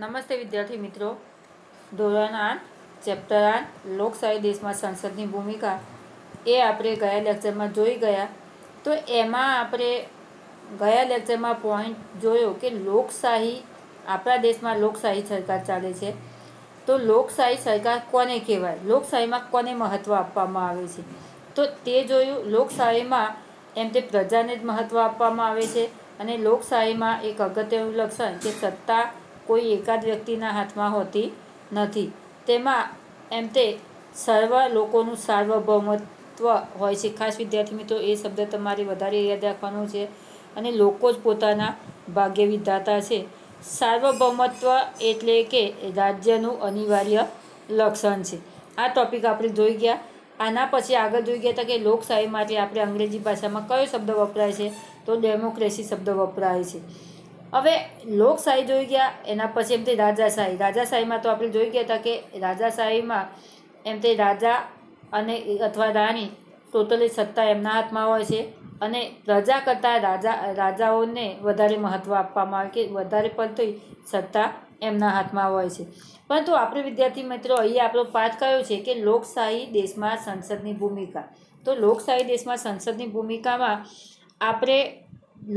નમસ્તે વિદ્યાર્થી મિત્રો ધોરણ આઠ ચેપ્ટર આઠ લોકશાહી દેશમાં સંસદની ભૂમિકા એ આપણે ગયા લેક્ચરમાં જોઈ ગયા તો એમાં આપણે ગયા લેક્ચરમાં પોઈન્ટ જોયો કે લોકશાહી આપણા દેશમાં લોકશાહી સરકાર ચાલે છે તો લોકશાહી સરકાર કોને કહેવાય લોકશાહીમાં કોને મહત્ત્વ આપવામાં આવે છે તો તે જોયું લોકશાહીમાં એમ તે પ્રજાને જ મહત્ત્વ આપવામાં આવે છે અને લોકશાહીમાં એક અગત્યનું લક્ષણ કે સત્તા કોઈ એકાદ વ્યક્તિના હાથમાં હોતી નથી તેમાં એમ તે સર્વ લોકોનું સાર્વભૌમત્વ હોય છે ખાસ વિદ્યાર્થી મિત્રો એ શબ્દ તમારે વધારે યાદ રાખવાનો છે અને લોકો જ પોતાના ભાગ્ય વિધાતા છે સાર્વભૌમત્વ એટલે કે રાજ્યનું અનિવાર્ય લક્ષણ છે આ ટોપિક આપણે જોઈ ગયા આના પછી આગળ જોઈ ગયા હતા કે લોકશાહી માટે આપણે અંગ્રેજી ભાષામાં કયો શબ્દ વપરાય છે તો ડેમોક્રેસી શબ્દ વપરાય છે હવે લોકશાહી જોઈ ગયા એના પછી એમ થઈ રાજાશાહી રાજાશાહીમાં તો આપણે જોઈ ગયા હતા કે રાજાશાહીમાં એમ તે રાજા અને અથવા રાણી ટોટલી સત્તા એમના હાથમાં હોય છે અને પ્રજા કરતાં રાજા રાજાઓને વધારે મહત્ત્વ આપવામાં આવે કે વધારે પડતી સત્તા એમના હાથમાં હોય છે પરંતુ આપણે વિદ્યાર્થી મિત્રો અહીં આપણો પાઠ કયો છે કે લોકશાહી દેશમાં સંસદની ભૂમિકા તો લોકશાહી દેશમાં સંસદની ભૂમિકામાં આપણે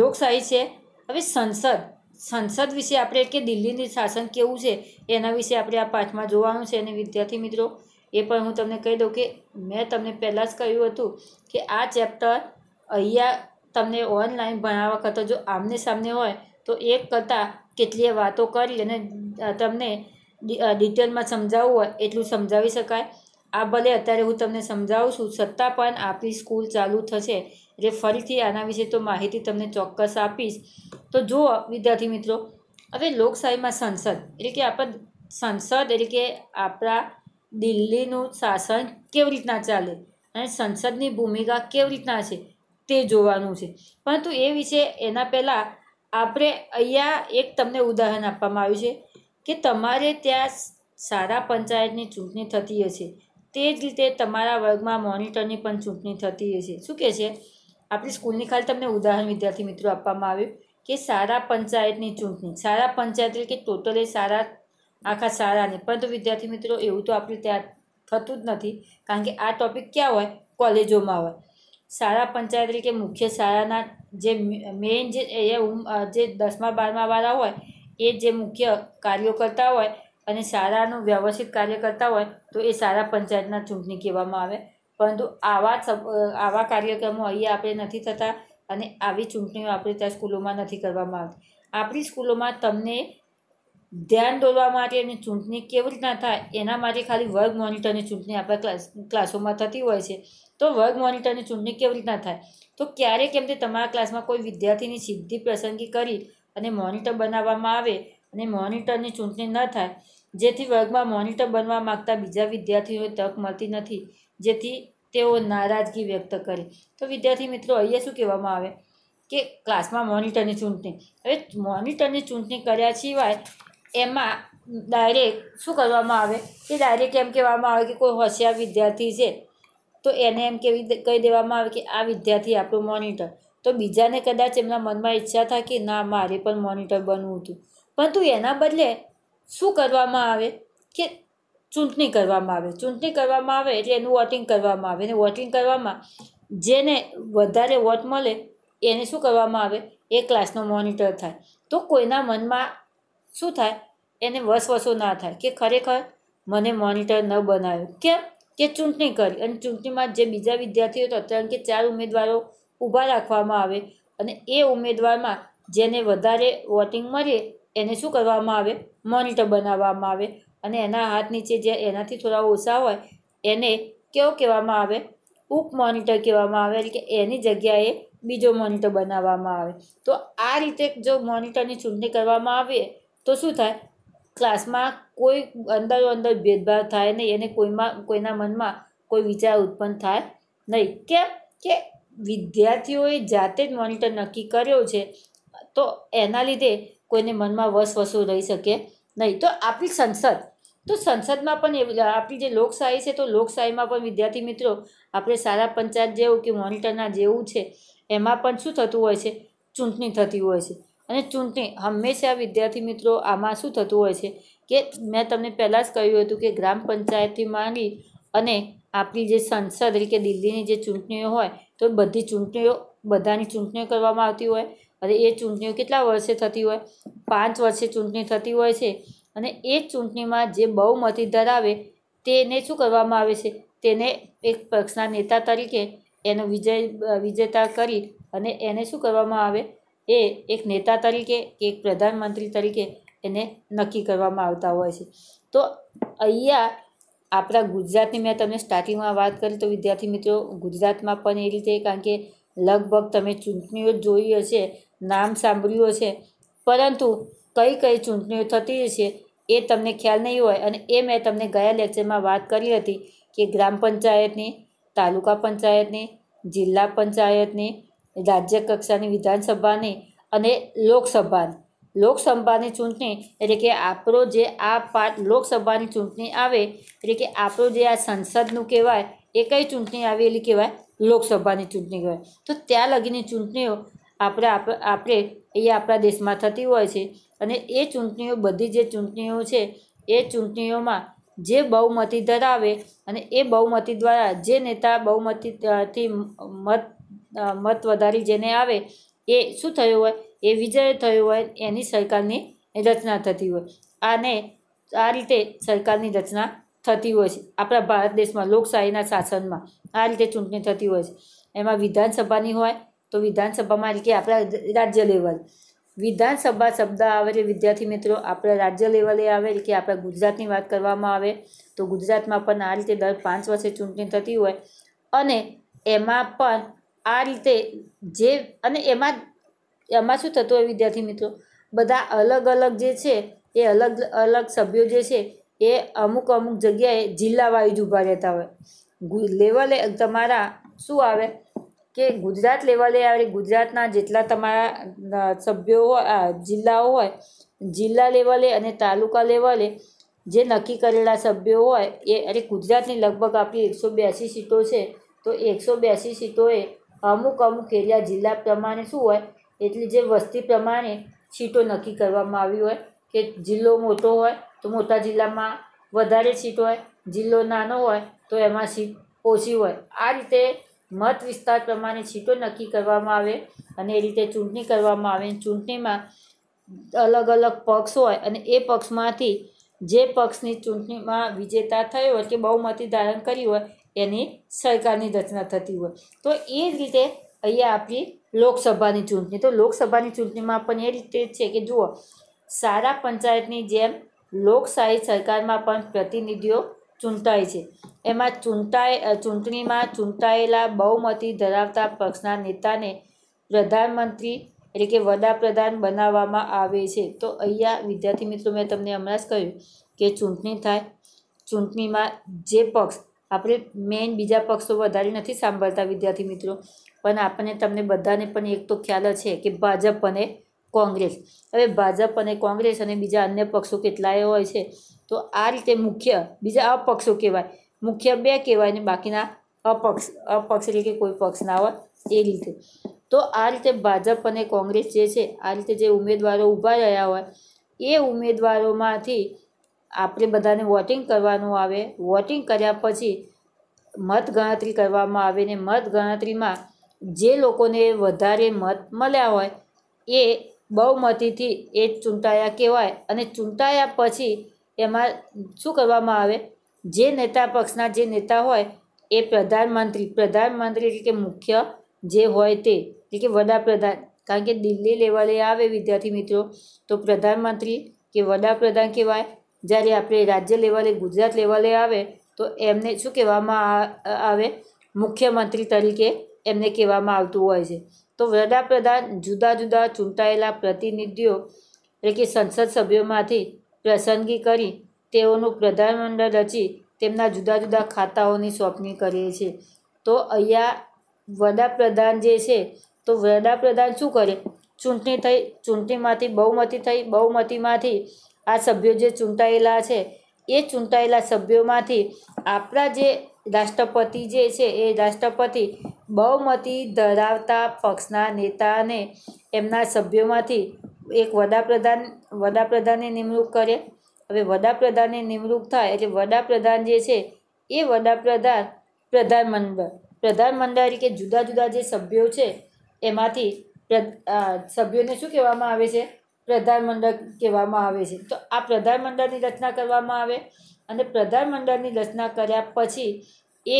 લોકશાહી છે હવે સંસદ સંસદ વિશે આપણે કે દિલ્હીની શાસન કેવું છે એના વિશે આપણે આ પાઠમાં જોવાનું છે અને વિદ્યાર્થી મિત્રો એ પણ હું તમને કહી દઉં કે મેં તમને પહેલાં જ કહ્યું હતું કે આ ચેપ્ટર અહીંયા તમને ઓનલાઈન ભણાવવા કરતાં જો આમને સામને હોય તો એક કરતાં કેટલીય વાતો કરી અને તમને ડિટેલમાં સમજાવવું હોય એટલું સમજાવી શકાય આ ભલે અત્યારે હું તમને સમજાવું છું છતાં પણ આપણી સ્કૂલ ચાલુ થશે એટલે ફરીથી આના વિશે તો માહિતી તમને ચોક્કસ આપીશ તો જો વિદ્યાર્થી મિત્રો હવે લોકશાહીમાં સંસદ એટલે કે આપણે સંસદ એટલે કે આપણા દિલ્હીનું શાસન કેવી રીતના ચાલે અને સંસદની ભૂમિકા કેવી રીતના છે તે જોવાનું છે પરંતુ એ વિશે એના પહેલાં આપણે અહીંયા એક તમને ઉદાહરણ આપવામાં આવ્યું છે કે તમારે ત્યાં સારા પંચાયતની ચૂંટણી થતી હશે તે જ રીતે તમારા વર્ગમાં મોનિટરની પણ ચૂંટણી થતી હોય છે શું કહે છે આપણી સ્કૂલની ખાલી તમને ઉદાહરણ વિદ્યાર્થી મિત્રો આપવામાં આવ્યું કે સારા પંચાયતની ચૂંટણી સારા પંચાયત એટલે કે ટોટલે સારા આખા સારાની પરંતુ વિદ્યાર્થી મિત્રો એવું તો આપણે ત્યાં થતું જ નથી કારણ કે આ ટોપિક ક્યાં હોય કોલેજોમાં હોય સારા પંચાયત એટલે કે મુખ્ય શાળાના જે મેઇન જે જે દસમા બારમા વાળા હોય એ જે મુખ્ય કાર્યો કરતા હોય અને શાળાનું વ્યવસ્થિત કાર્ય કરતા હોય તો એ સારા પંચાયતના ચૂંટણી કહેવામાં આવે પરંતુ આવા આવા કાર્યક્રમો અહીંયા આપણે નથી થતા અને આવી ચૂંટણીઓ આપણે ત્યાં સ્કૂલોમાં નથી કરવામાં આવતી આપણી સ્કૂલોમાં તમને ધ્યાન દોરવા માટે અને ચૂંટણી કેવી રીતના થાય એના માટે ખાલી વર્ગ મોનિટરની ચૂંટણી આપણા ક્લાસ ક્લાસોમાં થતી હોય છે તો વર્ગ મોનિટરની ચૂંટણી કેવી રીતના થાય તો ક્યારેક કેમ તે તમારા ક્લાસમાં કોઈ વિદ્યાર્થીની સીધી પ્રસંગી કરી અને મોનિટર બનાવવામાં આવે અને મોનિટરની ચૂંટણી ન થાય જેથી વર્ગમાં મોનિટર બનવા માગતા બીજા વિદ્યાર્થીઓએ તક મળતી નથી જેથી તેઓ નારાજગી વ્યક્ત કરે તો વિદ્યાર્થી મિત્રો અહીંયા શું કહેવામાં આવે કે ક્લાસમાં મોનિટરની ચૂંટણી હવે મોનિટરની ચૂંટણી કર્યા સિવાય એમાં ડાયરેક્ટ શું કરવામાં આવે કે ડાયરેક્ટ એમ કહેવામાં આવે કે કોઈ હોશિયાર વિદ્યાર્થી છે તો એને એમ કેવી કહી દેવામાં આવે કે આ વિદ્યાર્થી આપણું મોનિટર તો બીજાને કદાચ એમના મનમાં ઈચ્છા થાય કે ના મારે પણ મોનિટર બનવું હતું પરંતુ એના બદલે શું કરવામાં આવે કે ચૂંટણી કરવામાં આવે ચૂંટણી કરવામાં આવે એટલે એનું વોટિંગ કરવામાં આવે અને વોટિંગ કરવામાં જેને વધારે વોટ મળે એને શું કરવામાં આવે એ ક્લાસનો મોનિટર થાય તો કોઈના મનમાં શું થાય એને વસવસો ના થાય કે ખરેખર મને મોનિટર ન બનાવ્યું કેમ કે ચૂંટણી કરી અને ચૂંટણીમાં જે બીજા વિદ્યાર્થીઓ તો ત્રણ કે ચાર ઉમેદવારો ઊભા રાખવામાં આવે અને એ ઉમેદવારમાં જેને વધારે વોટિંગ મળે એને શું કરવામાં આવે મોનિટર બનાવવામાં આવે અને એના હાથ નીચે જે એનાથી થોડા ઓછા હોય એને કેવો કહેવામાં આવે ઉપ મોનિટર કહેવામાં આવે એટલે કે એની જગ્યાએ બીજો મોનિટર બનાવવામાં આવે તો આ રીતે જો મોનિટરની ચૂંટણી કરવામાં આવે તો શું થાય ક્લાસમાં કોઈ અંદરો અંદર ભેદભાવ થાય નહીં એને કોઈમાં કોઈના મનમાં કોઈ વિચાર ઉત્પન્ન થાય નહીં કેમ કે વિદ્યાર્થીઓએ જાતે જ મોનિટર નક્કી કર્યો છે તો એના લીધે કોઈને મનમાં વસવસો રહી શકે નહીં તો આપણી સંસદ તો સંસદમાં પણ એવું આપણી જે લોકશાહી છે તો લોકશાહીમાં પણ વિદ્યાર્થી મિત્રો આપણે સારા પંચાયત જેવું કે મોનિટરના જેવું છે એમાં પણ શું થતું હોય છે ચૂંટણી થતી હોય છે અને ચૂંટણી હંમેશા વિદ્યાર્થી મિત્રો આમાં શું થતું હોય છે કે મેં તમને પહેલાં જ કહ્યું હતું કે ગ્રામ પંચાયતથી માંડી અને આપણી જે સંસદ એટલે કે દિલ્હીની જે ચૂંટણીઓ હોય તો બધી ચૂંટણીઓ બધાની ચૂંટણીઓ કરવામાં આવતી હોય અરે એ ચૂંટણીઓ કેટલા વર્ષે થતી હોય પાંચ વર્ષે ચૂંટણી થતી હોય છે અને એ ચૂંટણીમાં જે બહુમતી ધરાવે તેને શું કરવામાં આવે છે તેને એક પક્ષના નેતા તરીકે એનો વિજય વિજેતા કરી અને એને શું કરવામાં આવે એ એક નેતા તરીકે કે એક પ્રધાનમંત્રી તરીકે એને નક્કી કરવામાં આવતા હોય છે તો અહીંયા આપણા ગુજરાતની મેં તમને સ્ટાર્ટિંગમાં વાત કરી તો વિદ્યાર્થી મિત્રો ગુજરાતમાં પણ એ રીતે કારણ કે લગભગ તમે ચૂંટણીઓ જોઈ હશે નામ સાંભળ્યું છે પરંતુ કઈ કઈ ચૂંટણીઓ થતી છે એ તમને ખ્યાલ નહીં હોય અને એ મેં તમને ગયા લેક્ચરમાં વાત કરી હતી કે ગ્રામ પંચાયતની તાલુકા પંચાયતની જિલ્લા પંચાયતની રાજ્ય કક્ષાની વિધાનસભાની અને લોકસભાની લોકસભાની ચૂંટણી એટલે કે આપણો જે આ પાર્ટ લોકસભાની ચૂંટણી આવે એટલે કે આપણો જે આ સંસદનું કહેવાય એ કઈ ચૂંટણી આવેલી કહેવાય લોકસભાની ચૂંટણી કહેવાય તો ત્યાં લગીની ચૂંટણીઓ આપણે આપણે એ આપણા દેશમાં થતી હોય છે અને એ ચૂંટણીઓ બધી જે ચૂંટણીઓ છે એ ચૂંટણીઓમાં જે બહુમતી ધરાવે અને એ બહુમતી દ્વારા જે નેતા બહુમતીથી મત મત વધારી જેને આવે એ શું થયું હોય એ વિજય થયો હોય એની સરકારની રચના થતી હોય આને આ રીતે સરકારની રચના થતી હોય છે આપણા ભારત દેશમાં લોકશાહીના શાસનમાં આ રીતે ચૂંટણી થતી હોય છે એમાં વિધાનસભાની હોય તો વિધાનસભામાં એટલે કે આપણા રાજ્ય લેવલ વિધાનસભા શબ્દ આવે છે વિદ્યાર્થી મિત્રો આપણા રાજ્ય લેવલે આવે એટલે કે આપણા ગુજરાતની વાત કરવામાં આવે તો ગુજરાતમાં પણ આ રીતે દર પાંચ વર્ષે ચૂંટણી થતી હોય અને એમાં પણ આ રીતે જે અને એમાં એમાં શું થતું હોય વિદ્યાર્થી મિત્રો બધા અલગ અલગ જે છે એ અલગ અલગ સભ્યો જે છે એ અમુક અમુક જગ્યાએ જિલ્લા વાઇઝ ઊભા રહેતા હોય લેવલે તમારા શું આવે કે ગુજરાત લેવલે આવે ગુજરાતના જેટલા તમારા સભ્યો જિલ્લાઓ હોય જિલ્લા લેવલે અને તાલુકા લેવલે જે નક્કી કરેલા સભ્યો હોય એ અરે ગુજરાતની લગભગ આપણી એકસો બ્યાસી સીટો છે તો એકસો બ્યાસી સીટોએ અમુક અમુક એરિયા જિલ્લા પ્રમાણે શું હોય એટલી જે વસ્તી પ્રમાણે સીટો નક્કી કરવામાં આવી હોય કે જિલ્લો મોટો હોય તો મોટા જિલ્લામાં વધારે સીટ હોય જિલ્લો નાનો હોય તો એમાં સીટ ઓછી હોય આ રીતે મત વિસ્તાર પ્રમાણે સીટો નક્કી કરવામાં આવે અને એ રીતે ચૂંટણી કરવામાં આવે ચૂંટણીમાં અલગ અલગ પક્ષ હોય અને એ પક્ષમાંથી જે પક્ષની ચૂંટણીમાં વિજેતા થયો હોય કે બહુમતી ધારણ કરી હોય એની સરકારની રચના થતી હોય તો એ રીતે અહીંયા આપી લોકસભાની ચૂંટણી તો લોકસભાની ચૂંટણીમાં પણ એ રીતે છે કે જુઓ સારા પંચાયતની જેમ લોકશાહી સરકારમાં પણ પ્રતિનિધિઓ ચૂંટાય છે એમાં ચૂંટાય ચૂંટણીમાં ચૂંટાયેલા બહુમતી ધરાવતા પક્ષના નેતાને પ્રધાનમંત્રી એટલે કે વડાપ્રધાન બનાવવામાં આવે છે તો અહીંયા વિદ્યાર્થી મિત્રો મેં તમને હમણાં જ કહ્યું કે ચૂંટણી થાય ચૂંટણીમાં જે પક્ષ આપણે મેઇન બીજા પક્ષો વધારે નથી સાંભળતા વિદ્યાર્થી મિત્રો પણ આપણને તમને બધાને પણ એક તો ખ્યાલ છે કે ભાજપ અને કોંગ્રેસ હવે ભાજપ અને કોંગ્રેસ અને બીજા અન્ય પક્ષો કેટલાય હોય છે તો આ રીતે મુખ્ય બીજા અપક્ષો કહેવાય મુખ્ય બે કહેવાય ને બાકીના અપક્ષ અપક્ષ એટલે કે કોઈ ના હોય એ રીતે તો આ રીતે ભાજપ અને કોંગ્રેસ જે છે આ રીતે જે ઉમેદવારો ઊભા રહ્યા હોય એ ઉમેદવારોમાંથી આપણે બધાને વોટિંગ કરવાનું આવે વોટિંગ કર્યા પછી મતગણતરી કરવામાં આવે ને મતગણતરીમાં જે લોકોને વધારે મત મળ્યા હોય એ બહુમતીથી એ ચૂંટાયા કહેવાય અને ચૂંટાયા પછી એમાં શું કરવામાં આવે જે નેતા પક્ષના જે નેતા હોય એ પ્રધાનમંત્રી પ્રધાનમંત્રી એટલે કે મુખ્ય જે હોય તે એટલે કે વડાપ્રધાન કારણ કે દિલ્હી લેવલે આવે વિદ્યાર્થી મિત્રો તો પ્રધાનમંત્રી કે વડાપ્રધાન કહેવાય જ્યારે આપણે રાજ્ય લેવલે ગુજરાત લેવલે આવે તો એમને શું કહેવામાં આવે મુખ્યમંત્રી તરીકે એમને કહેવામાં આવતું હોય છે તો વડાપ્રધાન જુદા જુદા ચૂંટાયેલા પ્રતિનિધિઓ એટલે કે સંસદ સભ્યોમાંથી પસંદગી કરી તેઓનું પ્રધાનમંડળ રચી તેમના જુદા જુદા ખાતાઓની સોંપણી કરીએ છીએ તો અહીંયા વડાપ્રધાન જે છે તો વડાપ્રધાન શું કરે ચૂંટણી થઈ ચૂંટણીમાંથી બહુમતી થઈ બહુમતીમાંથી આ સભ્યો જે ચૂંટાયેલા છે એ ચૂંટાયેલા સભ્યોમાંથી આપણા જે રાષ્ટ્રપતિ જે છે એ રાષ્ટ્રપતિ બહુમતી ધરાવતા પક્ષના નેતાને એમના સભ્યોમાંથી એક વડાપ્રધાન વડાપ્રધાનની નિમણૂક કરે હવે વડાપ્રધાનની નિમણૂક થાય એટલે વડાપ્રધાન જે છે એ વડાપ્રધાન પ્રધાનમંડળ પ્રધાનમંડળ તરીકે જુદા જુદા જે સભ્યો છે એમાંથી સભ્યોને શું કહેવામાં આવે છે પ્રધાનમંડળ કહેવામાં આવે છે તો આ પ્રધાનમંડળની રચના કરવામાં આવે અને પ્રધાનમંડળની રચના કર્યા પછી એ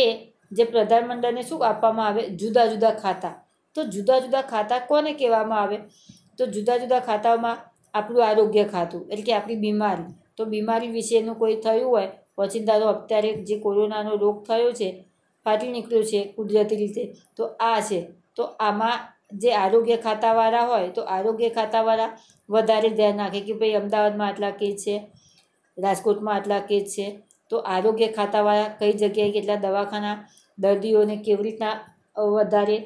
જે પ્રધાનમંડળને શું આપવામાં આવે જુદા જુદા ખાતા તો જુદા જુદા ખાતા કોને કહેવામાં આવે તો જુદા જુદા ખાતામાં આપણું આરોગ્ય ખાતું એટલે કે આપણી બીમારી તો બીમારી વિશેનું કોઈ થયું હોય પછી ધારો અત્યારે જે કોરોનાનો રોગ થયો છે ફાટી નીકળ્યો છે કુદરતી રીતે તો આ છે તો આમાં જે આરોગ્ય ખાતાવાળા હોય તો આરોગ્ય ખાતાવાળા વધારે ધ્યાન રાખે કે ભાઈ અમદાવાદમાં આટલા કેસ છે રાજકોટમાં આટલા કેસ છે તો આરોગ્ય ખાતાવાળા કઈ જગ્યાએ કેટલા દવાખાના દર્દીઓને કેવી રીતના વધારે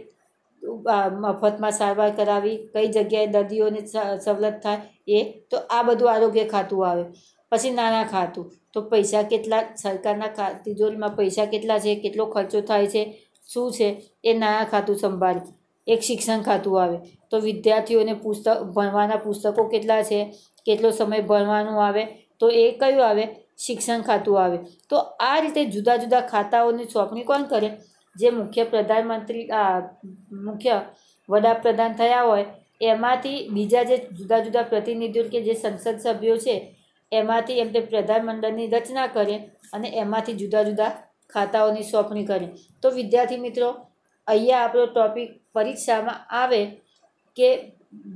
મફતમાં સારવાર કરાવી કઈ જગ્યાએ દર્દીઓને સવલત થાય એ તો આ બધું આરોગ્ય ખાતું આવે પછી નાના ખાતું તો પૈસા કેટલા સરકારના તિજોરીમાં પૈસા કેટલા છે કેટલો ખર્ચો થાય છે શું છે એ નાના ખાતું સંભાળ એક શિક્ષણ ખાતું આવે તો વિદ્યાર્થીઓને પુસ્તક ભણવાના પુસ્તકો કેટલા છે કેટલો સમય ભણવાનું આવે તો એ કયું આવે શિક્ષણ ખાતું આવે તો આ રીતે જુદા જુદા ખાતાઓની સોંપણી કોણ કરે જે મુખ્ય પ્રધાનમંત્રી મુખ્ય વડાપ્રધાન થયા હોય એમાંથી બીજા જે જુદા જુદા પ્રતિનિધિઓ કે જે સંસદ સભ્યો છે એમાંથી એમ એમને પ્રધાનમંડળની રચના કરે અને એમાંથી જુદા જુદા ખાતાઓની સોંપણી કરે તો વિદ્યાર્થી મિત્રો અહીંયા આપણો ટોપિક પરીક્ષામાં આવે કે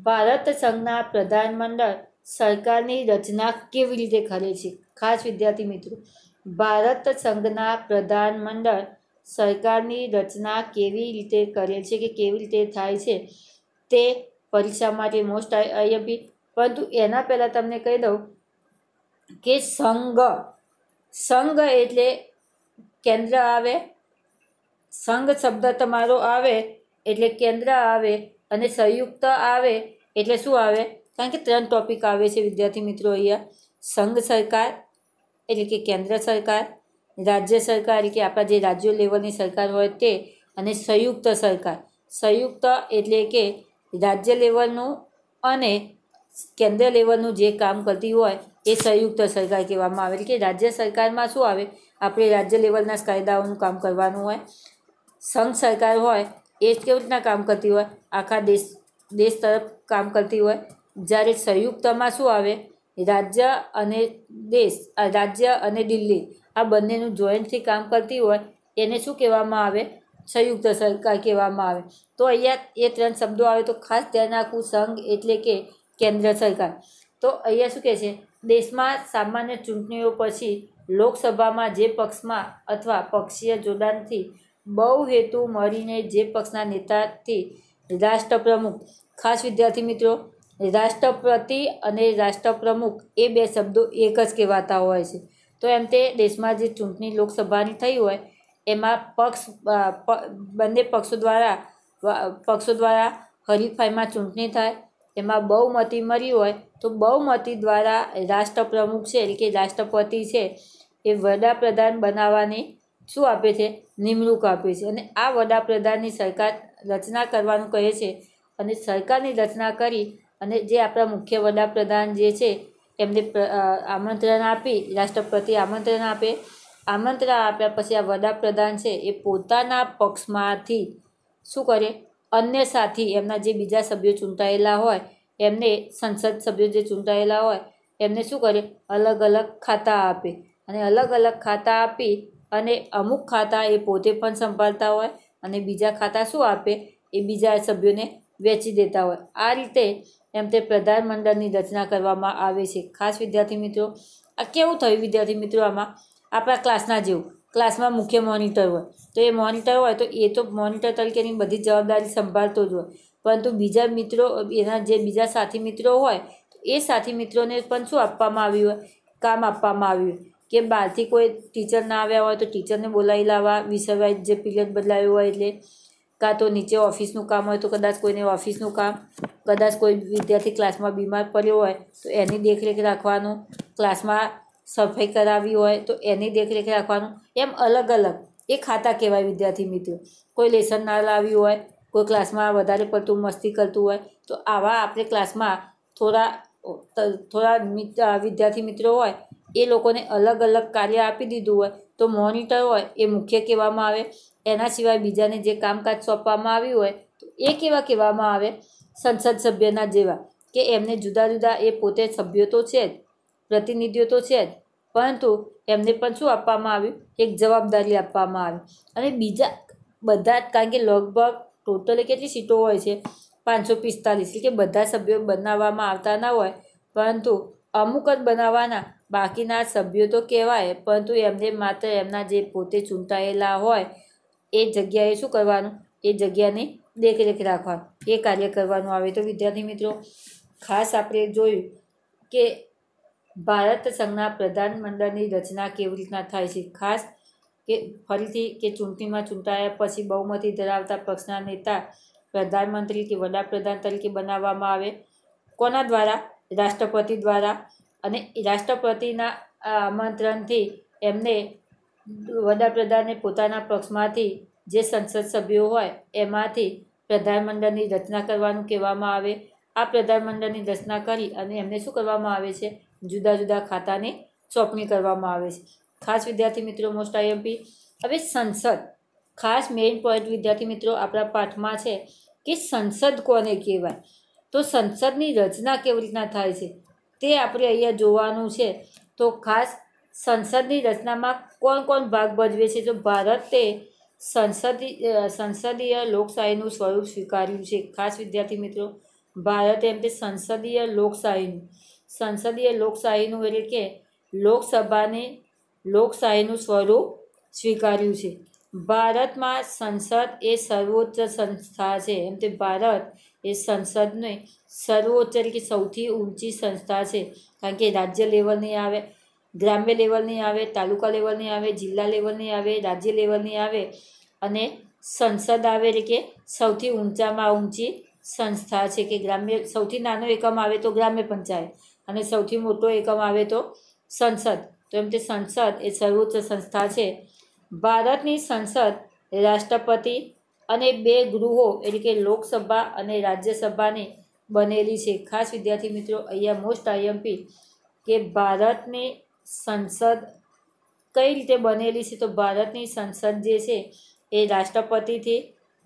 ભારત સંઘના પ્રધાનમંડળ સરકારની રચના કેવી રીતે કરે છે ખાસ વિદ્યાર્થી મિત્રો ભારત સંઘના પ્રધાનમંડળ સરકારની રચના કેવી રીતે કરે છે કે કેવી રીતે થાય છે તે પરીક્ષા માટે મોસ્ટ આઈએમપી પરંતુ એના પહેલાં તમને કહી દઉં કે સંગ સંગ એટલે કેન્દ્ર આવે સંગ શબ્દ તમારો આવે એટલે કેન્દ્ર આવે અને સંયુક્ત આવે એટલે શું આવે કારણ કે ત્રણ ટોપિક આવે છે વિદ્યાર્થી મિત્રો અહીંયા સંઘ સરકાર એટલે કે કેન્દ્ર સરકાર રાજ્ય સરકાર કે આપણા જે રાજ્ય લેવલની સરકાર હોય તે અને સંયુક્ત સરકાર સંયુક્ત એટલે કે રાજ્ય લેવલનું અને કેન્દ્ર લેવલનું જે કામ કરતી હોય એ સંયુક્ત સરકાર કહેવામાં આવે કે રાજ્ય સરકારમાં શું આવે આપણે રાજ્ય લેવલના કાયદાઓનું કામ કરવાનું હોય સંઘ સરકાર હોય એ કેવી રીતના કામ કરતી હોય આખા દેશ દેશ તરફ કામ કરતી હોય જ્યારે સંયુક્તમાં શું આવે રાજ્ય અને દેશ રાજ્ય અને દિલ્હી આ બંનેનું જોઈન્ટથી કામ કરતી હોય એને શું કહેવામાં આવે સંયુક્ત સરકાર કહેવામાં આવે તો અહીંયા એ ત્રણ શબ્દો આવે તો ખાસ ધ્યાન રાખવું સંઘ એટલે કે કેન્દ્ર સરકાર તો અહીંયા શું કહે છે દેશમાં સામાન્ય ચૂંટણીઓ પછી લોકસભામાં જે પક્ષમાં અથવા પક્ષીય જોડાણથી બહુ હેતુ મળીને જે પક્ષના નેતાથી રાષ્ટ્રપ્રમુખ ખાસ વિદ્યાર્થી મિત્રો રાષ્ટ્રપતિ અને રાષ્ટ્રપ્રમુખ એ બે શબ્દો એક જ કહેવાતા હોય છે તો એમ તે દેશમાં જે ચૂંટણી લોકસભાની થઈ હોય એમાં પક્ષ બંને પક્ષો દ્વારા પક્ષો દ્વારા હરીફાઈમાં ચૂંટણી થાય એમાં બહુમતી મળી હોય તો બહુમતી દ્વારા રાષ્ટ્રપ્રમુખ છે એટલે કે રાષ્ટ્રપતિ છે એ વડાપ્રધાન બનાવવાની શું આપે છે નિમણૂક આપે છે અને આ વડાપ્રધાનની સરકાર રચના કરવાનું કહે છે અને સરકારની રચના કરી અને જે આપણા મુખ્ય વડાપ્રધાન જે છે એમને આમંત્રણ આપી રાષ્ટ્રપતિ આમંત્રણ આપે આમંત્રણ આપ્યા પછી આ વડાપ્રધાન છે એ પોતાના પક્ષમાંથી શું કરે અન્ય સાથી એમના જે બીજા સભ્યો ચૂંટાયેલા હોય એમને સંસદ સભ્યો જે ચૂંટાયેલા હોય એમને શું કરે અલગ અલગ ખાતા આપે અને અલગ અલગ ખાતા આપી અને અમુક ખાતા એ પોતે પણ સંભાળતા હોય અને બીજા ખાતા શું આપે એ બીજા સભ્યોને વેચી દેતા હોય આ રીતે એમ તે પ્રધાનમંડળની રચના કરવામાં આવે છે ખાસ વિદ્યાર્થી મિત્રો આ કેવું થયું વિદ્યાર્થી મિત્રો આમાં આપણા ક્લાસના જેવું ક્લાસમાં મુખ્ય મોનિટર હોય તો એ મોનિટર હોય તો એ તો મોનિટર તરીકેની બધી જવાબદારી સંભાળતો જ હોય પરંતુ બીજા મિત્રો એના જે બીજા સાથી મિત્રો હોય એ સાથી મિત્રોને પણ શું આપવામાં આવ્યું હોય કામ આપવામાં આવ્યું કે બહારથી કોઈ ટીચર ના આવ્યા હોય તો ટીચરને બોલાવી લાવવા વિષયવાઇઝ જે પીરિયડ બદલાયો હોય એટલે કાં તો નીચે ઓફિસનું કામ હોય તો કદાચ કોઈને ઓફિસનું કામ કદાચ કોઈ વિદ્યાર્થી ક્લાસમાં બીમાર પડ્યો હોય તો એની દેખરેખ રાખવાનું ક્લાસમાં સફાઈ કરાવી હોય તો એની દેખરેખ રાખવાનું એમ અલગ અલગ એ ખાતા કહેવાય વિદ્યાર્થી મિત્રો કોઈ લેસન ના લાવ્યું હોય કોઈ ક્લાસમાં વધારે પડતું મસ્તી કરતું હોય તો આવા આપણે ક્લાસમાં થોડા થોડા વિદ્યાર્થી મિત્રો હોય એ લોકોને અલગ અલગ કાર્ય આપી દીધું હોય તો મોનિટર હોય એ મુખ્ય કહેવામાં આવે એના સિવાય બીજાને જે કામકાજ સોંપવામાં આવ્યું હોય તો એ કેવા કહેવામાં આવે સંસદ સભ્યના જેવા કે એમને જુદા જુદા એ પોતે સભ્યો તો છે જ પ્રતિનિધિઓ તો છે જ પરંતુ એમને પણ શું આપવામાં આવ્યું એક જવાબદારી આપવામાં આવી અને બીજા બધા કારણ કે લગભગ ટોટલે કેટલી સીટો હોય છે પાંચસો પિસ્તાલીસ એટલે કે બધા સભ્યો બનાવવામાં આવતા ન હોય પરંતુ અમુક જ બનાવવાના બાકીના સભ્યો તો કહેવાય પરંતુ એમને માત્ર એમના જે પોતે ચૂંટાયેલા હોય એ જગ્યાએ શું કરવાનું એ જગ્યાની દેખરેખ રાખવાનું એ કાર્ય કરવાનું આવે તો વિદ્યાર્થી મિત્રો ખાસ આપણે જોયું કે ભારત સંઘના પ્રધાનમંડળની રચના કેવી રીતના થાય છે ખાસ કે ફરીથી કે ચૂંટણીમાં ચૂંટાયા પછી બહુમતી ધરાવતા પક્ષના નેતા પ્રધાનમંત્રી કે વડાપ્રધાન તરીકે બનાવવામાં આવે કોના દ્વારા રાષ્ટ્રપતિ દ્વારા અને રાષ્ટ્રપતિના આમંત્રણથી એમને વડાપ્રધાને પોતાના પક્ષમાંથી જે સંસદ સભ્યો હોય એમાંથી પ્રધાનમંડળની રચના કરવાનું કહેવામાં આવે આ પ્રધાનમંડળની રચના કરી અને એમને શું કરવામાં આવે છે જુદા જુદા ખાતાની સોંપણી કરવામાં આવે છે ખાસ વિદ્યાર્થી મિત્રો મોસ્ટ આઈએમપી હવે સંસદ ખાસ મેઇન પોઈન્ટ વિદ્યાર્થી મિત્રો આપણા પાઠમાં છે કે સંસદ કોને કહેવાય તો સંસદની રચના કેવી રીતના થાય છે તે આપણે અહીંયા જોવાનું છે તો ખાસ સંસદની રચનામાં કોણ કોણ ભાગ ભજવે છે તો ભારતે સંસદી સંસદીય લોકશાહીનું સ્વરૂપ સ્વીકાર્યું છે ખાસ વિદ્યાર્થી મિત્રો ભારત એમ તે સંસદીય લોકશાહીનું સંસદીય લોકશાહીનું એટલે કે લોકસભાની લોકશાહીનું સ્વરૂપ સ્વીકાર્યું છે ભારતમાં સંસદ એ સર્વોચ્ચ સંસ્થા છે એમ તે ભારત એ સંસદને સર્વોચ્ચ કે સૌથી ઊંચી સંસ્થા છે કારણ કે રાજ્ય લેવલની આવે ગ્રામ્ય લેવલની આવે તાલુકા લેવલની આવે જિલ્લા લેવલની આવે રાજ્ય લેવલની આવે અને સંસદ આવે એટલે કે સૌથી ઊંચામાં ઊંચી સંસ્થા છે કે ગ્રામ્ય સૌથી નાનો એકમ આવે તો ગ્રામ્ય પંચાયત અને સૌથી મોટો એકમ આવે તો સંસદ તો એમ તે સંસદ એ સર્વોચ્ચ સંસ્થા છે ભારતની સંસદ રાષ્ટ્રપતિ અને બે ગૃહો એટલે કે લોકસભા અને રાજ્યસભાની બનેલી છે ખાસ વિદ્યાર્થી મિત્રો અહીંયા મોસ્ટ આઈએમપી કે ભારતની સંસદ કઈ રીતે બનેલી છે તો ભારતની સંસદ જે છે એ રાષ્ટ્રપતિથી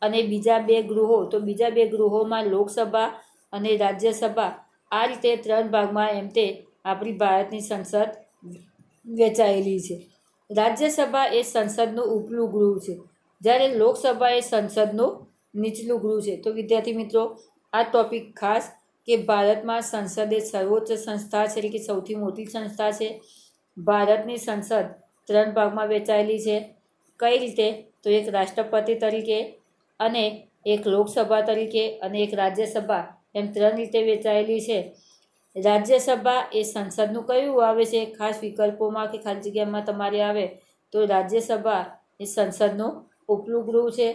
અને બીજા બે ગૃહો તો બીજા બે ગૃહોમાં લોકસભા અને રાજ્યસભા આ રીતે ત્રણ ભાગમાં એમ તે આપણી ભારતની સંસદ વહેંચાયેલી છે રાજ્યસભા એ સંસદનું ઉપલું ગૃહ છે જ્યારે લોકસભા એ સંસદનું નીચલું ગૃહ છે તો વિદ્યાર્થી મિત્રો આ ટોપિક ખાસ કે ભારતમાં સંસદ એ સર્વોચ્ચ સંસ્થા છે કે સૌથી મોટી સંસ્થા છે ભારતની સંસદ ત્રણ ભાગમાં વહેંચાયેલી છે કઈ રીતે તો એક રાષ્ટ્રપતિ તરીકે અને એક લોકસભા તરીકે અને એક રાજ્યસભા એમ ત્રણ રીતે વહેંચાયેલી છે રાજ્યસભા એ સંસદનું કયું આવે છે ખાસ વિકલ્પોમાં કે ખાલી જગ્યામાં તમારે આવે તો રાજ્યસભા એ સંસદનું ઉપલું ગૃહ છે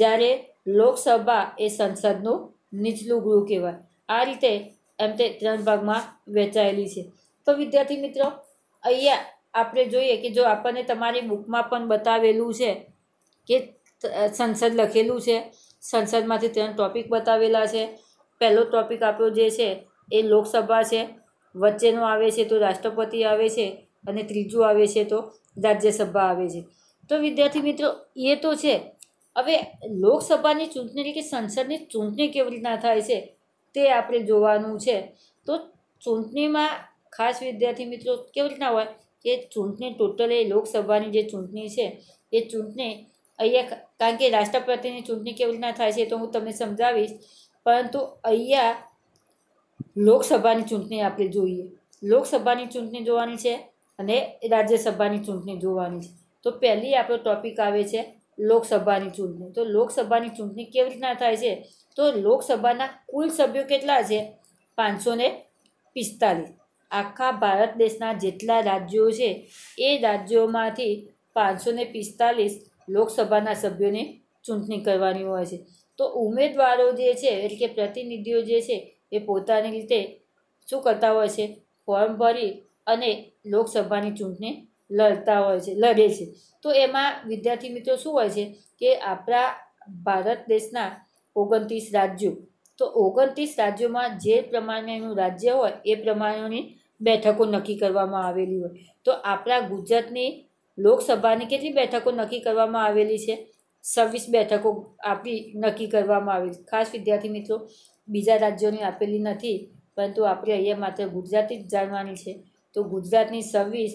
જ્યારે લોકસભા એ સંસદનું નીચલું ગૃહ કહેવાય આ રીતે એમ તે ત્રણ ભાગમાં વહેંચાયેલી છે તો વિદ્યાર્થી મિત્રો અહીંયા આપણે જોઈએ કે જો આપણને તમારી બુકમાં પણ બતાવેલું છે કે સંસદ લખેલું છે સંસદમાંથી ત્રણ ટૉપિક બતાવેલા છે પહેલો ટૉપિક આપ્યો જે છે એ લોકસભા છે વચ્ચેનો આવે છે તો રાષ્ટ્રપતિ આવે છે અને ત્રીજું આવે છે તો રાજ્યસભા આવે છે તો વિદ્યાર્થી મિત્રો એ તો છે હવે લોકસભાની ચૂંટણી કે સંસદની ચૂંટણી કેવી રીતના થાય છે તે આપણે જોવાનું છે તો ચૂંટણીમાં ખાસ વિદ્યાર્થી મિત્રો કેવી રીતના હોય કે ચૂંટણી ટોટલી લોકસભાની જે ચૂંટણી છે એ ચૂંટણી અહીંયા કારણ કે રાષ્ટ્રપતિની ચૂંટણી કેવી રીતના થાય છે તો હું તમને સમજાવીશ પરંતુ અહીંયા લોકસભાની ચૂંટણી આપણે જોઈએ લોકસભાની ચૂંટણી જોવાની છે અને રાજ્યસભાની ચૂંટણી જોવાની છે તો પહેલી આપણો ટોપિક આવે છે લોકસભાની ચૂંટણી તો લોકસભાની ચૂંટણી કેવી રીતના થાય છે તો લોકસભાના કુલ સભ્યો કેટલા છે પાંચસો ને પિસ્તાલીસ આખા ભારત દેશના જેટલા રાજ્યો છે એ રાજ્યોમાંથી પાંચસો ને પિસ્તાલીસ લોકસભાના સભ્યોની ચૂંટણી કરવાની હોય છે તો ઉમેદવારો જે છે એટલે કે પ્રતિનિધિઓ જે છે એ પોતાની રીતે શું કરતા હોય છે ફોર્મ ભરી અને લોકસભાની ચૂંટણી લડતા હોય છે લડે છે તો એમાં વિદ્યાર્થી મિત્રો શું હોય છે કે આપણા ભારત દેશના ઓગણત્રીસ રાજ્યો તો ઓગણત્રીસ રાજ્યોમાં જે પ્રમાણેનું રાજ્ય હોય એ પ્રમાણેની બેઠકો નક્કી કરવામાં આવેલી હોય તો આપણા ગુજરાતની લોકસભાની કેટલી બેઠકો નક્કી કરવામાં આવેલી છે છવ્વીસ બેઠકો આપી નક્કી કરવામાં આવેલી ખાસ વિદ્યાર્થી મિત્રો બીજા રાજ્યોની આપેલી નથી પરંતુ આપણે અહીંયા માત્ર ગુજરાતી જ જાણવાની છે તો ગુજરાતની સર્વિસ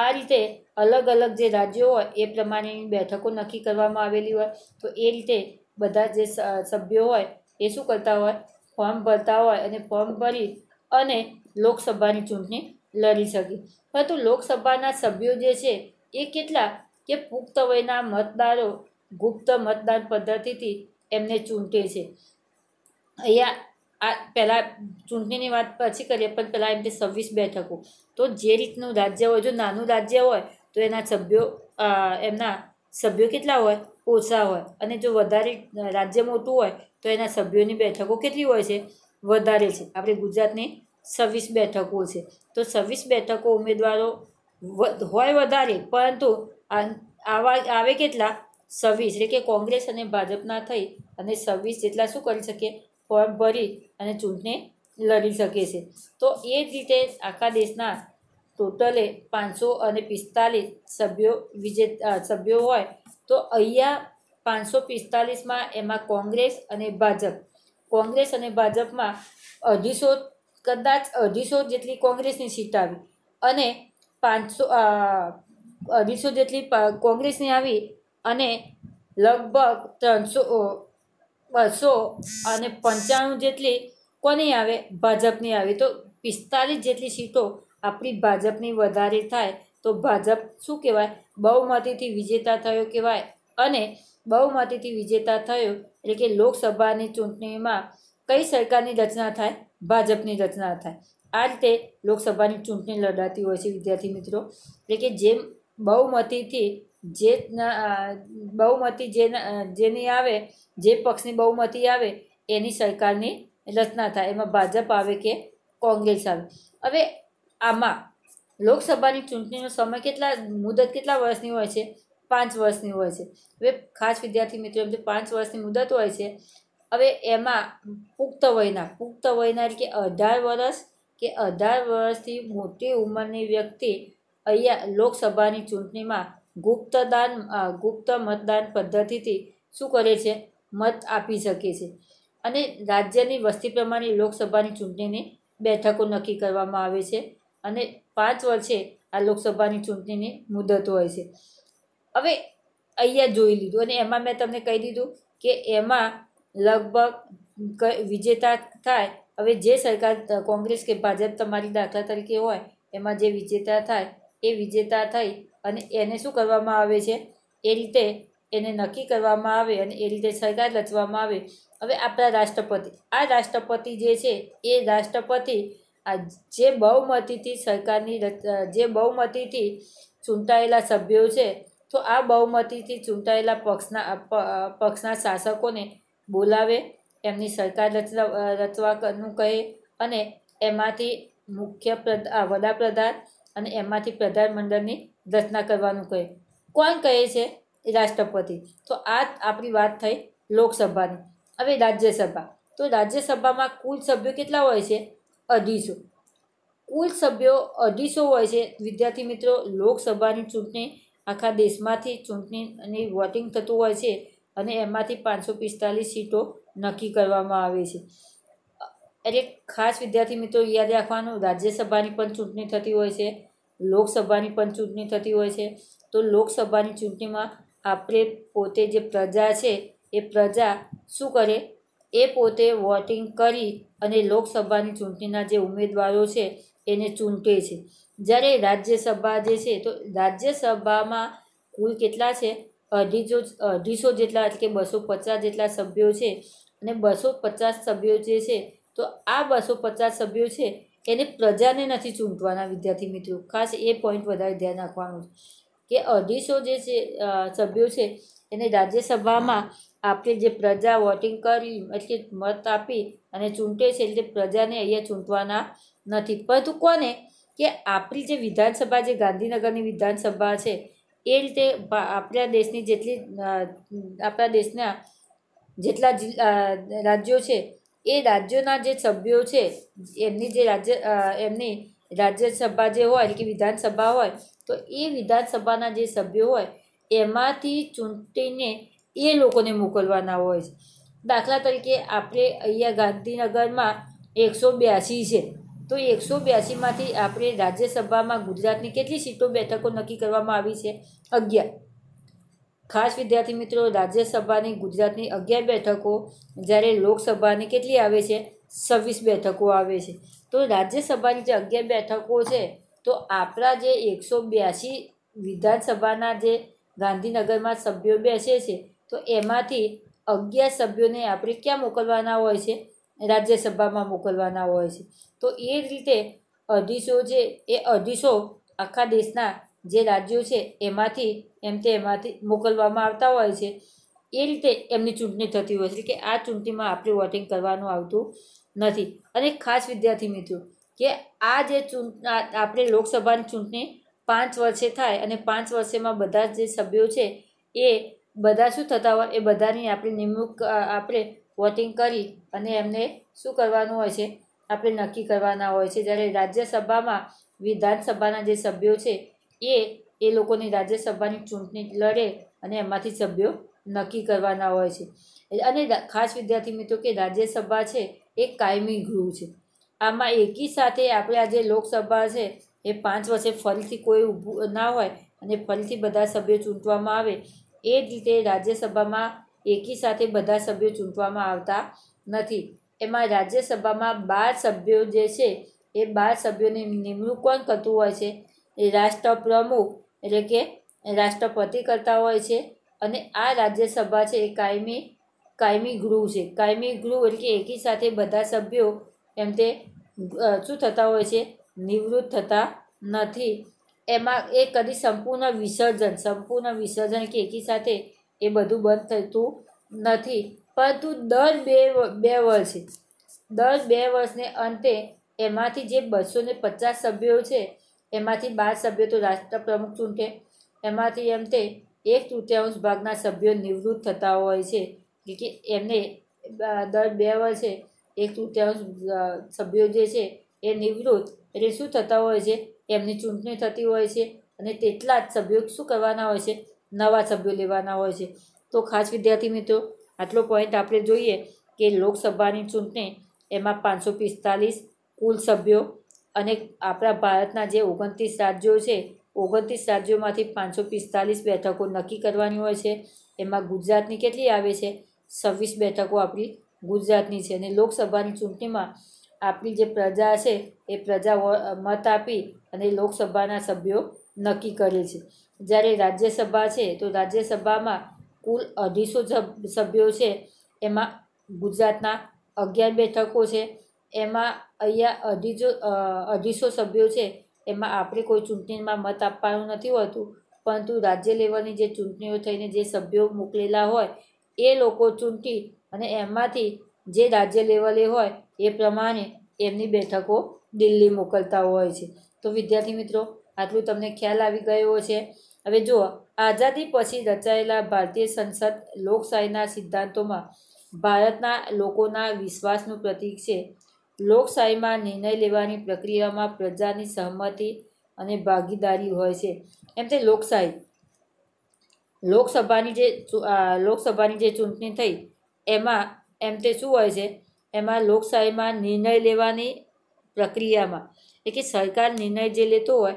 આ રીતે અલગ અલગ જે રાજ્યો હોય એ પ્રમાણેની બેઠકો નક્કી કરવામાં આવેલી હોય તો એ રીતે બધા જે સભ્યો હોય એ શું કરતા હોય ફોર્મ ભરતા હોય અને ફોર્મ ભરી અને લોકસભાની ચૂંટણી લડી શકે પરંતુ લોકસભાના સભ્યો જે છે એ કેટલા કે પુખ્ત વયના મતદારો ગુપ્ત મતદાન પદ્ધતિથી એમને ચૂંટે છે અહીંયા આ પહેલાં ચૂંટણીની વાત પછી કરીએ પણ પહેલાં એમ કે સવ્વીસ બેઠકો તો જે રીતનું રાજ્ય હોય જો નાનું રાજ્ય હોય તો એના સભ્યો એમના સભ્યો કેટલા હોય ઓછા હોય અને જો વધારે રાજ્ય મોટું હોય તો એના સભ્યોની બેઠકો કેટલી હોય છે વધારે છે આપણે ગુજરાતની છવ્વીસ બેઠકો છે તો છવ્વીસ બેઠકો ઉમેદવારો હોય વધારે પરંતુ આવા આવે કેટલા છવ્વીસ એટલે કે કોંગ્રેસ અને ભાજપના થઈ અને છવ્વીસ જેટલા શું કરી શકે ફોર્મ ભરી અને ચૂંટણી લડી શકે છે તો એ જ રીતે આખા દેશના ટોટલે પાંચસો અને પિસ્તાલીસ સભ્યો વિજે સભ્યો હોય તો અહીંયા પાંચસો પિસ્તાલીસમાં એમાં કોંગ્રેસ અને ભાજપ કોંગ્રેસ અને ભાજપમાં અઢીસો કદાચ અઢીસો જેટલી કોંગ્રેસની સીટ આવી અને પાંચસો અઢીસો જેટલી કોંગ્રેસની આવી અને લગભગ ત્રણસો બસો અને પંચાણું જેટલી કોની આવે ભાજપની આવે તો પિસ્તાલીસ જેટલી સીટો આપણી ભાજપની વધારે થાય તો ભાજપ શું કહેવાય બહુમતીથી વિજેતા થયો કહેવાય અને બહુમતીથી વિજેતા થયો એટલે કે લોકસભાની ચૂંટણીમાં કઈ સરકારની રચના થાય ભાજપની રચના થાય આ રીતે લોકસભાની ચૂંટણી લડાતી હોય છે વિદ્યાર્થી મિત્રો એટલે કે જેમ બહુમતીથી જે બહુમતી જેના જેની આવે જે પક્ષની બહુમતી આવે એની સરકારની રચના થાય એમાં ભાજપ આવે કે કોંગ્રેસ આવે હવે આમાં લોકસભાની ચૂંટણીનો સમય કેટલા મુદત કેટલા વર્ષની હોય છે પાંચ વર્ષની હોય છે હવે ખાસ વિદ્યાર્થી મિત્રો એમ તો પાંચ વર્ષની મુદત હોય છે હવે એમાં પુખ્ત વયના પુખ્ત વયના એટલે કે અઢાર વર્ષ કે અઢાર વર્ષથી મોટી ઉંમરની વ્યક્તિ અહીંયા લોકસભાની ચૂંટણીમાં ગુપ્તદાન ગુપ્ત મતદાન પદ્ધતિથી શું કરે છે મત આપી શકે છે અને રાજ્યની વસ્તી પ્રમાણે લોકસભાની ચૂંટણીની બેઠકો નક્કી કરવામાં આવે છે અને પાંચ વર્ષે આ લોકસભાની ચૂંટણીની મુદત હોય છે હવે અહીંયા જોઈ લીધું અને એમાં મેં તમને કહી દીધું કે એમાં લગભગ વિજેતા થાય હવે જે સરકાર કોંગ્રેસ કે ભાજપ તમારી દાખલા તરીકે હોય એમાં જે વિજેતા થાય એ વિજેતા થઈ અને એને શું કરવામાં આવે છે એ રીતે એને નક્કી કરવામાં આવે અને એ રીતે સરકાર રચવામાં આવે હવે આપણા રાષ્ટ્રપતિ આ રાષ્ટ્રપતિ જે છે એ રાષ્ટ્રપતિ આ જે બહુમતીથી સરકારની જે બહુમતીથી ચૂંટાયેલા સભ્યો છે તો આ બહુમતીથી ચૂંટાયેલા પક્ષના પક્ષના શાસકોને બોલાવે એમની સરકાર રચવા રચવાનું કહે અને એમાંથી મુખ્ય પ્રધા વડાપ્રધાન અને એમાંથી પ્રધાનમંડળની રચના કરવાનું કહે કોણ કહે છે રાષ્ટ્રપતિ તો આ આપણી વાત થઈ લોકસભાની હવે રાજ્યસભા તો રાજ્યસભામાં કુલ સભ્યો કેટલા હોય છે અઢીસો કુલ સભ્યો અઢીસો હોય છે વિદ્યાર્થી મિત્રો લોકસભાની ચૂંટણી આખા દેશમાંથી ચૂંટણી અને વોટિંગ થતું હોય છે અને એમાંથી પાંચસો પિસ્તાલીસ સીટો નક્કી કરવામાં આવે છે એટલે ખાસ વિદ્યાર્થી મિત્રો યાદ રાખવાનું રાજ્યસભાની પણ ચૂંટણી થતી હોય છે લોકસભાની પણ ચૂંટણી થતી હોય છે તો લોકસભાની ચૂંટણીમાં આપણે પોતે જે પ્રજા છે એ પ્રજા શું કરે એ પોતે વોટિંગ કરી અને લોકસભાની ચૂંટણીના જે ઉમેદવારો છે એને ચૂંટે છે જ્યારે રાજ્યસભા જે છે તો રાજ્યસભામાં કુલ કેટલા છે અઢીસો અઢીસો જેટલા એટલે કે બસો પચાસ જેટલા સભ્યો છે અને બસો પચાસ સભ્યો જે છે તો આ બસો પચાસ સભ્યો છે એને પ્રજાને નથી ચૂંટવાના વિદ્યાર્થી મિત્રો ખાસ એ પોઈન્ટ વધારે ધ્યાન રાખવાનું કે અઢીસો જે છે સભ્યો છે એને રાજ્યસભામાં આપણે જે પ્રજા વોટિંગ કરી એટલે મત આપી અને ચૂંટે છે એટલે પ્રજાને અહીંયા ચૂંટવાના નથી પરંતુ કોને કે આપણી જે વિધાનસભા જે ગાંધીનગરની વિધાનસભા છે એ રીતે આપણા દેશની જેટલી આપણા દેશના જેટલા રાજ્યો છે એ રાજ્યોના જે સભ્યો છે એમની જે રાજ્ય એમની રાજ્યસભા જે હોય કે વિધાનસભા હોય તો એ વિધાનસભાના જે સભ્યો હોય એમાંથી ચૂંટીને એ લોકોને મોકલવાના હોય છે દાખલા તરીકે આપણે અહીંયા ગાંધીનગરમાં એકસો બ્યાસી છે તો એકસો બ્યાસીમાંથી આપણે રાજ્યસભામાં ગુજરાતની કેટલી સીટો બેઠકો નક્કી કરવામાં આવી છે અગિયાર ખાસ વિદ્યાર્થી મિત્રો રાજ્યસભાની ગુજરાતની અગિયાર બેઠકો જ્યારે લોકસભાની કેટલી આવે છે છવ્વીસ બેઠકો આવે છે તો રાજ્યસભાની જે અગિયાર બેઠકો છે તો આપણા જે એકસો બ્યાસી વિધાનસભાના જે ગાંધીનગરમાં સભ્યો બેસે છે તો એમાંથી અગિયાર સભ્યોને આપણે ક્યાં મોકલવાના હોય છે રાજ્યસભામાં મોકલવાના હોય છે તો એ જ રીતે અઢીસો છે એ અઢીસો આખા દેશના જે રાજ્યો છે એમાંથી એમ તે એમાંથી મોકલવામાં આવતા હોય છે એ રીતે એમની ચૂંટણી થતી હોય છે કે આ ચૂંટણીમાં આપણે વોટિંગ કરવાનું આવતું નથી અને ખાસ વિદ્યાર્થી મિત્રો કે આ જે ચૂંટ આપણે લોકસભાની ચૂંટણી પાંચ વર્ષે થાય અને પાંચ વર્ષેમાં બધા જે સભ્યો છે એ બધા શું થતા હોય એ બધાની આપણે નિમણૂક આપણે વોટિંગ કરી અને એમને શું કરવાનું હોય છે આપણે નક્કી કરવાના હોય છે જ્યારે રાજ્યસભામાં વિધાનસભાના જે સભ્યો છે એ એ લોકોની રાજ્યસભાની ચૂંટણી લડે અને એમાંથી સભ્યો નક્કી કરવાના હોય છે અને ખાસ વિદ્યાર્થી મિત્રો કે રાજ્યસભા છે એ કાયમી ગૃહ છે આમાં એકી સાથે આપણે આજે લોકસભા છે એ પાંચ વર્ષે ફરીથી કોઈ ઊભું ના હોય અને ફરીથી બધા સભ્યો ચૂંટવામાં આવે એ જ રીતે રાજ્યસભામાં એકી સાથે બધા સભ્યો ચૂંટવામાં આવતા નથી એમાં રાજ્યસભામાં બાર સભ્યો જે છે એ બાર સભ્યોની નિમણૂક કોણ કરતું હોય છે એ રાષ્ટ્રપ્રમુખ એટલે કે રાષ્ટ્રપતિ કરતા હોય છે અને આ રાજ્યસભા છે એ કાયમી કાયમી ગૃહ છે કાયમી ગૃહ એટલે કે એકી સાથે બધા સભ્યો એમ તે શું થતા હોય છે નિવૃત્ત થતા નથી એમાં એ કદી સંપૂર્ણ વિસર્જન સંપૂર્ણ વિસર્જન કે એકી સાથે એ બધું બંધ થતું નથી પરંતુ દર બે બે વર્ષે દર બે વર્ષને અંતે એમાંથી જે બસો ને પચાસ સભ્યો છે એમાંથી બાર સભ્યો તો રાષ્ટ્રપ્રમુખ ચૂંટે એમાંથી એમ તે એક તૃતીયાંશ ભાગના સભ્યો નિવૃત્ત થતા હોય છે કે કે એમને દર બે વર્ષે એક તૃતીયાંશ સભ્યો જે છે એ નિવૃત્ત એટલે શું થતા હોય છે એમની ચૂંટણી થતી હોય છે અને તેટલા જ સભ્યો શું કરવાના હોય છે નવા સભ્યો લેવાના હોય છે તો ખાસ વિદ્યાર્થી મિત્રો આટલો પોઈન્ટ આપણે જોઈએ કે લોકસભાની ચૂંટણી એમાં પાંચસો પિસ્તાલીસ કુલ સભ્યો અને આપણા ભારતના જે ઓગણત્રીસ રાજ્યો છે ઓગણત્રીસ રાજ્યોમાંથી પાંચસો પિસ્તાલીસ બેઠકો નક્કી કરવાની હોય છે એમાં ગુજરાતની કેટલી આવે છે છવ્વીસ બેઠકો આપણી ગુજરાતની છે અને લોકસભાની ચૂંટણીમાં આપણી જે પ્રજા છે એ પ્રજા મત આપી અને લોકસભાના સભ્યો નક્કી કરે છે જ્યારે રાજ્યસભા છે તો રાજ્યસભામાં કુલ અઢીસો સભ્યો છે એમાં ગુજરાતના અગિયાર બેઠકો છે એમાં અહીંયા અઢીજો અઢીસો સભ્યો છે એમાં આપણે કોઈ ચૂંટણીમાં મત આપવાનું નથી હોતું પરંતુ રાજ્ય લેવલની જે ચૂંટણીઓ થઈને જે સભ્યો મોકલેલા હોય એ લોકો ચૂંટી અને એમાંથી જે રાજ્ય લેવલે હોય એ પ્રમાણે એમની બેઠકો દિલ્હી મોકલતા હોય છે તો વિદ્યાર્થી મિત્રો આટલું તમને ખ્યાલ આવી ગયો છે હવે જુઓ આઝાદી પછી રચાયેલા ભારતીય સંસદ લોકશાહીના સિદ્ધાંતોમાં ભારતના લોકોના વિશ્વાસનું પ્રતીક છે લોકશાહીમાં નિર્ણય લેવાની પ્રક્રિયામાં પ્રજાની સહમતિ અને ભાગીદારી હોય છે એમ તે લોકશાહી લોકસભાની જે લોકસભાની જે ચૂંટણી થઈ એમાં એમ તે શું હોય છે એમાં લોકશાહીમાં નિર્ણય લેવાની પ્રક્રિયામાં એટલે કે સરકાર નિર્ણય જે લેતો હોય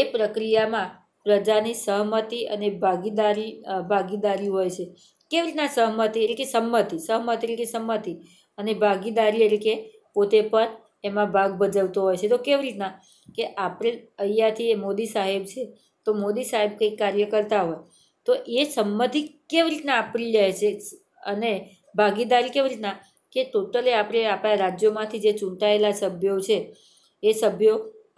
એ પ્રક્રિયામાં પ્રજાની સહમતિ અને ભાગીદારી ભાગીદારી હોય છે કેવી રીતના સહમતિ એટલે કે સંમતિ સહમતિ એટલે કે સંમતિ અને ભાગીદારી એટલે કે પોતે પણ એમાં ભાગ ભજવતો હોય છે તો કેવી રીતના કે આપણે અહીંયાથી એ મોદી સાહેબ છે તો મોદી સાહેબ કંઈક કાર્ય કરતા હોય તો એ સંમતિ કેવી રીતના આપણી લે છે અને ભાગીદારી કેવી રીતના કે ટોટલી આપણે આપણા રાજ્યોમાંથી જે ચૂંટાયેલા સભ્યો છે એ સભ્યો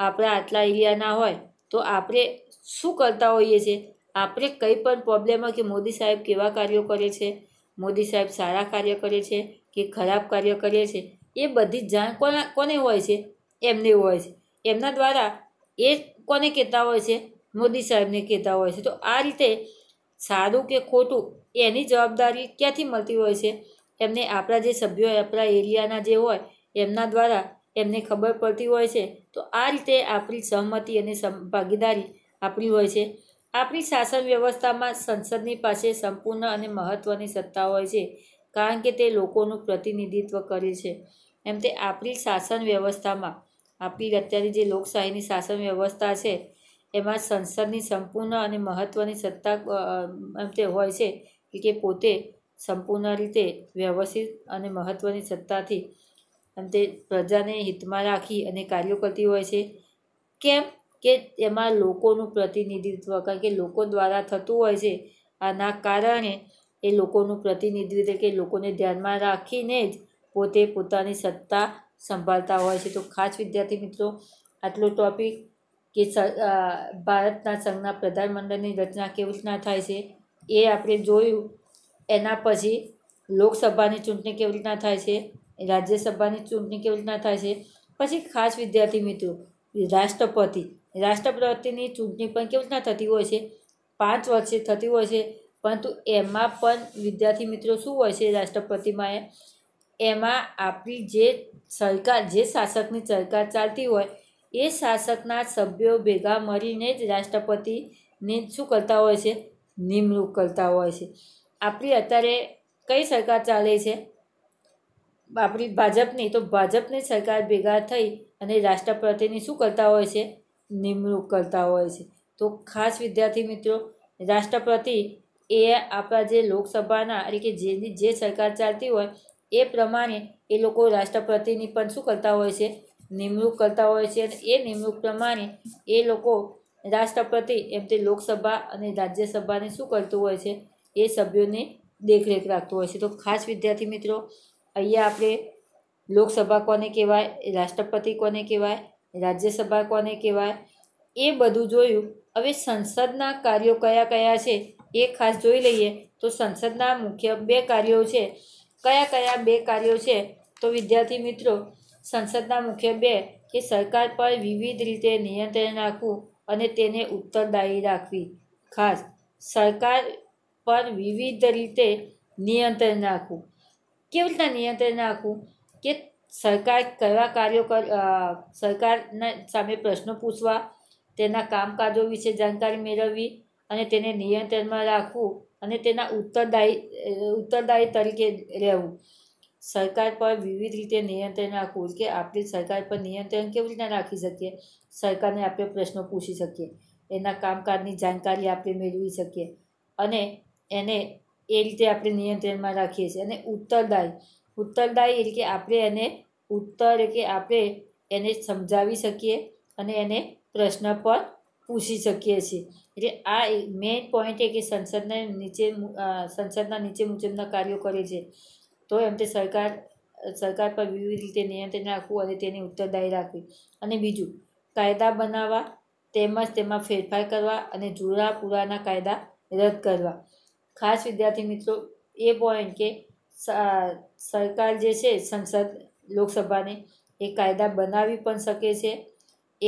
આપણા આટલા એરિયાના હોય તો આપણે શું કરતા હોઈએ છીએ આપણે કંઈ પણ પ્રોબ્લેમ કે મોદી સાહેબ કેવા કાર્યો કરે છે મોદી સાહેબ સારા કાર્ય કરે છે કે ખરાબ કાર્ય કરે છે એ બધી જ જાણ કોના કોને હોય છે એમને હોય છે એમના દ્વારા એ કોને કહેતા હોય છે મોદી સાહેબને કહેતા હોય છે તો આ રીતે સારું કે ખોટું એની જવાબદારી ક્યાંથી મળતી હોય છે એમને આપણા જે સભ્યો આપણા એરિયાના જે હોય એમના દ્વારા એમને ખબર પડતી હોય છે તો આ રીતે આપણી સહમતી અને ભાગીદારી આપણી હોય છે આપણી શાસન વ્યવસ્થામાં સંસદની પાસે સંપૂર્ણ અને મહત્ત્વની સત્તા હોય છે કારણ કે તે લોકોનું પ્રતિનિધિત્વ કરે છે એમ તે આપણી શાસન વ્યવસ્થામાં આપણી અત્યારે જે લોકશાહીની શાસન વ્યવસ્થા છે એમાં સંસદની સંપૂર્ણ અને મહત્ત્વની સત્તા એમ તે હોય છે કે પોતે સંપૂર્ણ રીતે વ્યવસ્થિત અને મહત્ત્વની સત્તાથી એમ તે પ્રજાને હિતમાં રાખી અને કાર્યો કરતી હોય છે કેમ કે એમાં લોકોનું પ્રતિનિધિત્વ કારણ કે લોકો દ્વારા થતું હોય છે આના કારણે એ લોકોનું પ્રતિનિધિત્વ કે લોકોને ધ્યાનમાં રાખીને જ પોતે પોતાની સત્તા સંભાળતા હોય છે તો ખાસ વિદ્યાર્થી મિત્રો આટલો ટોપિક કે ભારતના સંઘના પ્રધાનમંડળની રચના કેવી રીતના થાય છે એ આપણે જોયું એના પછી લોકસભાની ચૂંટણી કેવી રીતના થાય છે રાજ્યસભાની ચૂંટણી કેવી રીતના થાય છે પછી ખાસ વિદ્યાર્થી મિત્રો રાષ્ટ્રપતિ રાષ્ટ્રપતિની ચૂંટણી પણ કેવી રીતના થતી હોય છે પાંચ વર્ષે થતી હોય છે પરંતુ એમાં પણ વિદ્યાર્થી મિત્રો શું હોય છે રાષ્ટ્રપતિમાં એ એમાં આપણી જે સરકાર જે શાસકની સરકાર ચાલતી હોય એ શાસકના સભ્યો ભેગા મળીને જ રાષ્ટ્રપતિની શું કરતા હોય છે નિમણૂક કરતા હોય છે આપણી અત્યારે કઈ સરકાર ચાલે છે આપણી ભાજપની તો ભાજપની સરકાર ભેગા થઈ અને રાષ્ટ્રપતિની શું કરતા હોય છે નિમણૂક કરતા હોય છે તો ખાસ વિદ્યાર્થી મિત્રો રાષ્ટ્રપતિ એ આપણા જે લોકસભાના એટલે કે જેની જે સરકાર ચાલતી હોય એ પ્રમાણે એ લોકો રાષ્ટ્રપતિની પણ શું કરતા હોય છે નિમણૂક કરતા હોય છે અને એ નિમણૂક પ્રમાણે એ લોકો રાષ્ટ્રપતિ એમ તે લોકસભા અને રાજ્યસભાને શું કરતું હોય છે એ સભ્યોને દેખરેખ રાખતું હોય છે તો ખાસ વિદ્યાર્થી મિત્રો અહીંયા આપણે લોકસભા કોને કહેવાય રાષ્ટ્રપતિ કોને કહેવાય રાજ્યસભા કોને કહેવાય એ બધું જોયું હવે સંસદના કાર્યો કયા કયા છે એ ખાસ જોઈ લઈએ તો સંસદના મુખ્ય બે કાર્યો છે કયા કયા બે કાર્યો છે તો વિદ્યાર્થી મિત્રો સંસદના મુખ્ય બે કે સરકાર પર વિવિધ રીતે નિયંત્રણ રાખવું અને તેને ઉત્તરદાયી રાખવી ખાસ સરકાર પર વિવિધ રીતે નિયંત્રણ રાખવું કેવી રીતના નિયંત્રણ રાખવું કે સરકાર કયા કાર્યો કર સરકારના સામે પ્રશ્નો પૂછવા તેના કામકાજો વિશે જાણકારી મેળવવી અને તેને નિયંત્રણમાં રાખવું અને તેના ઉત્તરદાયી ઉત્તરદાયી તરીકે રહેવું સરકાર પર વિવિધ રીતે નિયંત્રણ રાખવું કે આપણી સરકાર પર નિયંત્રણ કેવી રીતના રાખી શકીએ સરકારને આપણે પ્રશ્નો પૂછી શકીએ એના કામકાજની જાણકારી આપણે મેળવી શકીએ અને એને એ રીતે આપણે નિયંત્રણમાં રાખીએ છીએ અને ઉત્તરદાયી ઉત્તરદાયી એટલે કે આપણે એને ઉત્તર કે આપણે એને સમજાવી શકીએ અને એને પ્રશ્ન પણ પૂછી શકીએ છીએ એટલે આ મેઇન પોઈન્ટ એ કે સંસદને નીચે સંસદના નીચે મુજબના કાર્યો કરે છે તો એમ તે સરકાર સરકાર પર વિવિધ રીતે નિયંત્રણ રાખવું અને તેની ઉત્તરદાયી રાખવી અને બીજું કાયદા બનાવવા તેમજ તેમાં ફેરફાર કરવા અને જૂરા પૂરાના કાયદા રદ કરવા ખાસ વિદ્યાર્થી મિત્રો એ પોઈન્ટ કે સરકાર જે છે સંસદ લોકસભાને એ કાયદા બનાવી પણ શકે છે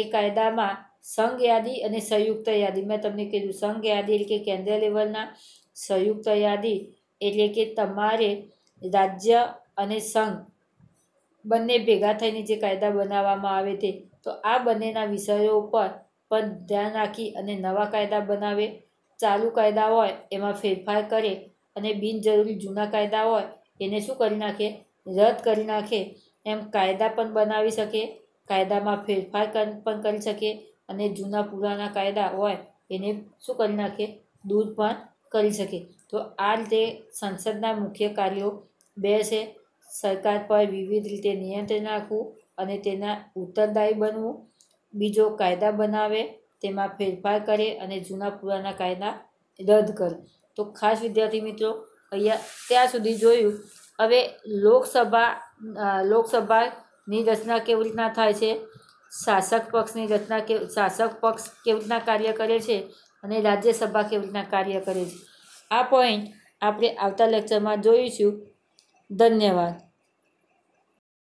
એ કાયદામાં સંઘ યાદી અને સંયુક્ત યાદી મેં તમને કીધું સંઘ યાદી એટલે કે કેન્દ્ર લેવલના સંયુક્ત યાદી એટલે કે તમારે રાજ્ય અને સંઘ બંને ભેગા થઈને જે કાયદા બનાવવામાં આવે તે તો આ બંનેના વિષયો ઉપર પણ ધ્યાન રાખી અને નવા કાયદા બનાવે ચાલુ કાયદા હોય એમાં ફેરફાર કરે અને બિનજરૂરી જૂના કાયદા હોય એને શું કરી નાખે રદ કરી નાખે એમ કાયદા પણ બનાવી શકે કાયદામાં ફેરફાર પણ કરી શકે અને જૂના પુરાના કાયદા હોય એને શું કરી નાખે દૂર પણ કરી શકે તો આ રીતે સંસદના મુખ્ય કાર્યો બે છે સરકાર પર વિવિધ રીતે નિયંત્રણ રાખવું અને તેના ઉત્તરદાયી બનવું બીજો કાયદા બનાવે તેમાં ફેરફાર કરે અને જૂના પુરાના કાયદા રદ કરે તો ખાસ વિદ્યાર્થી મિત્રો અહીંયા ત્યાં સુધી જોયું હવે લોકસભા લોકસભાની રચના કેવી રીતના થાય છે શાસક પક્ષની રચના કે શાસક પક્ષ કેવી રીતના કાર્ય કરે છે અને રાજ્યસભા કેવી રીતના કાર્ય કરે છે આ પોઈન્ટ આપણે આવતા લેક્ચરમાં જોઈશું ધન્યવાદ